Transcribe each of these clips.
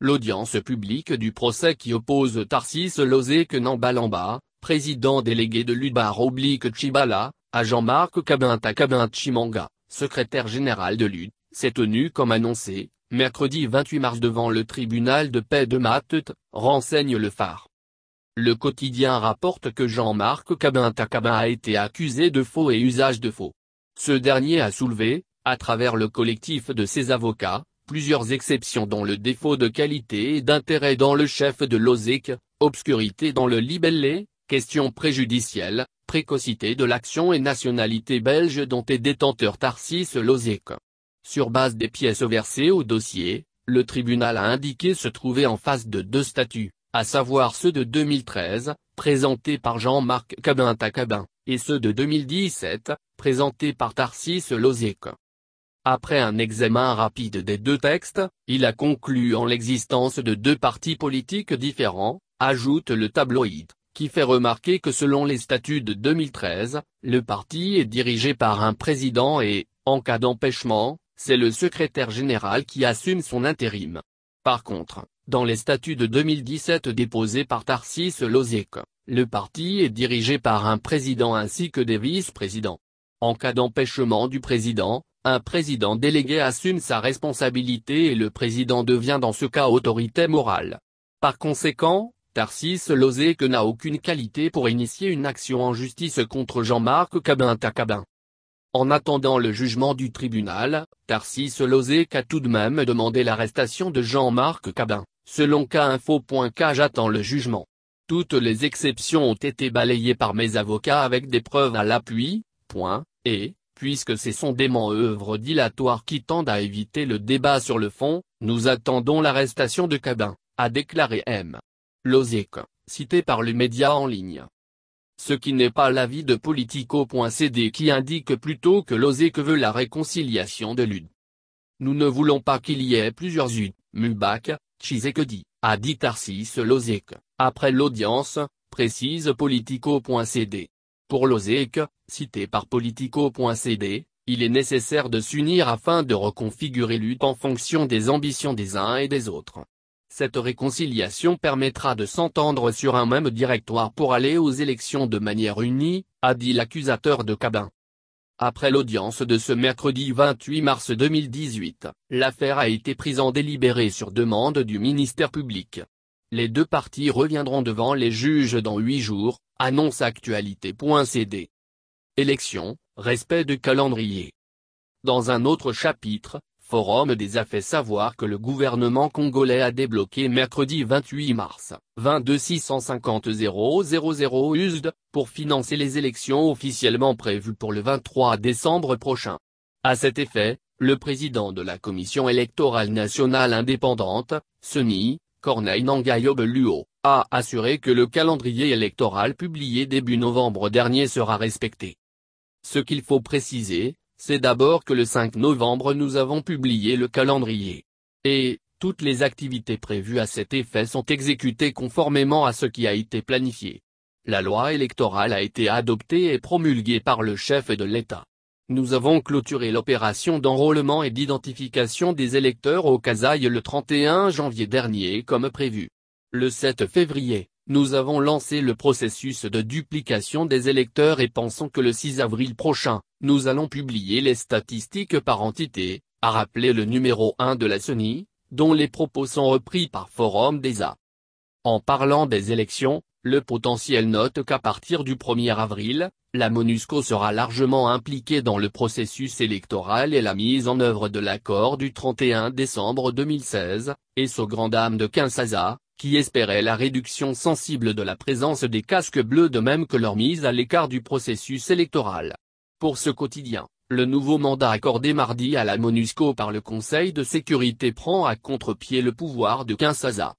l'audience publique du procès qui oppose Tarsis Lozé Nambalamba, président délégué de l'Ubar oblique Chibala, à Jean-Marc Kabinta tacabin secrétaire général de l'UD, s'est tenue comme annoncé, mercredi 28 mars devant le tribunal de paix de Matut, renseigne le phare. Le quotidien rapporte que Jean-Marc Kabinta a été accusé de faux et usage de faux. Ce dernier a soulevé, à travers le collectif de ses avocats, plusieurs exceptions dont le défaut de qualité et d'intérêt dans le chef de l'OSIC, obscurité dans le libellé, question préjudicielle, précocité de l'action et nationalité belge dont est détenteur Tarsis Lozic. Sur base des pièces versées au dossier, le tribunal a indiqué se trouver en face de deux statuts, à savoir ceux de 2013, présentés par Jean-Marc Cabin-Tacabin, et ceux de 2017, présentés par Tarsis Lozic. Après un examen rapide des deux textes, il a conclu en l'existence de deux partis politiques différents, ajoute le tabloïd, qui fait remarquer que selon les statuts de 2013, le parti est dirigé par un président et, en cas d'empêchement, c'est le secrétaire général qui assume son intérim. Par contre, dans les statuts de 2017 déposés par Tarsis Lozek, le parti est dirigé par un président ainsi que des vice-présidents. En cas d'empêchement du président, un président délégué assume sa responsabilité et le président devient dans ce cas autorité morale. Par conséquent, Tarsis Lozéque n'a aucune qualité pour initier une action en justice contre Jean-Marc Cabin-Tacabin. En attendant le jugement du tribunal, Tarsis Lozéque a tout de même demandé l'arrestation de Jean-Marc Cabin, selon Kinfo.k j'attends le jugement. Toutes les exceptions ont été balayées par mes avocats avec des preuves à l'appui, point, et, puisque c'est son dément œuvre dilatoire qui tendent à éviter le débat sur le fond, nous attendons l'arrestation de Cabin, a déclaré M. Lozic, cité par le média en ligne. Ce qui n'est pas l'avis de Politico.cd qui indique plutôt que Lozic veut la réconciliation de l'UD. Nous ne voulons pas qu'il y ait plusieurs UD, Mubak, dit, a dit Tarsis Lozic, après l'audience, précise Politico.cd. Pour l'OSEC, cité par Politico.cd, il est nécessaire de s'unir afin de reconfigurer l'UT en fonction des ambitions des uns et des autres. Cette réconciliation permettra de s'entendre sur un même directoire pour aller aux élections de manière unie, a dit l'accusateur de Cabin. Après l'audience de ce mercredi 28 mars 2018, l'affaire a été prise en délibéré sur demande du ministère public. Les deux parties reviendront devant les juges dans huit jours, Annonce actualité.cd. Élections, respect du calendrier. Dans un autre chapitre, Forum des affaires, savoir que le gouvernement congolais a débloqué mercredi 28 mars 22 650 000 USD pour financer les élections officiellement prévues pour le 23 décembre prochain. À cet effet, le président de la Commission électorale nationale indépendante, CENI, Corneille assurer assuré que le calendrier électoral publié début novembre dernier sera respecté. Ce qu'il faut préciser, c'est d'abord que le 5 novembre nous avons publié le calendrier. Et, toutes les activités prévues à cet effet sont exécutées conformément à ce qui a été planifié. La loi électorale a été adoptée et promulguée par le chef de l'État. Nous avons clôturé l'opération d'enrôlement et d'identification des électeurs au Kazaï le 31 janvier dernier comme prévu. Le 7 février, nous avons lancé le processus de duplication des électeurs et pensons que le 6 avril prochain, nous allons publier les statistiques par entité, a rappelé le numéro 1 de la CENI, dont les propos sont repris par Forum des A. En parlant des élections, le potentiel note qu'à partir du 1er avril, la MONUSCO sera largement impliquée dans le processus électoral et la mise en œuvre de l'accord du 31 décembre 2016, et ce grand dame de Kinshasa, qui espérait la réduction sensible de la présence des casques bleus de même que leur mise à l'écart du processus électoral. Pour ce quotidien, le nouveau mandat accordé mardi à la MONUSCO par le Conseil de sécurité prend à contre-pied le pouvoir de Kinshasa.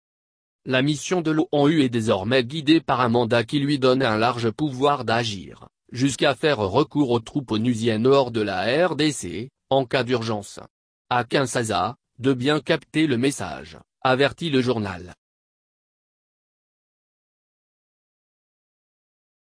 La mission de l'ONU est désormais guidée par un mandat qui lui donne un large pouvoir d'agir, jusqu'à faire recours aux troupes onusiennes hors de la RDC, en cas d'urgence. À Kinshasa, de bien capter le message, avertit le journal.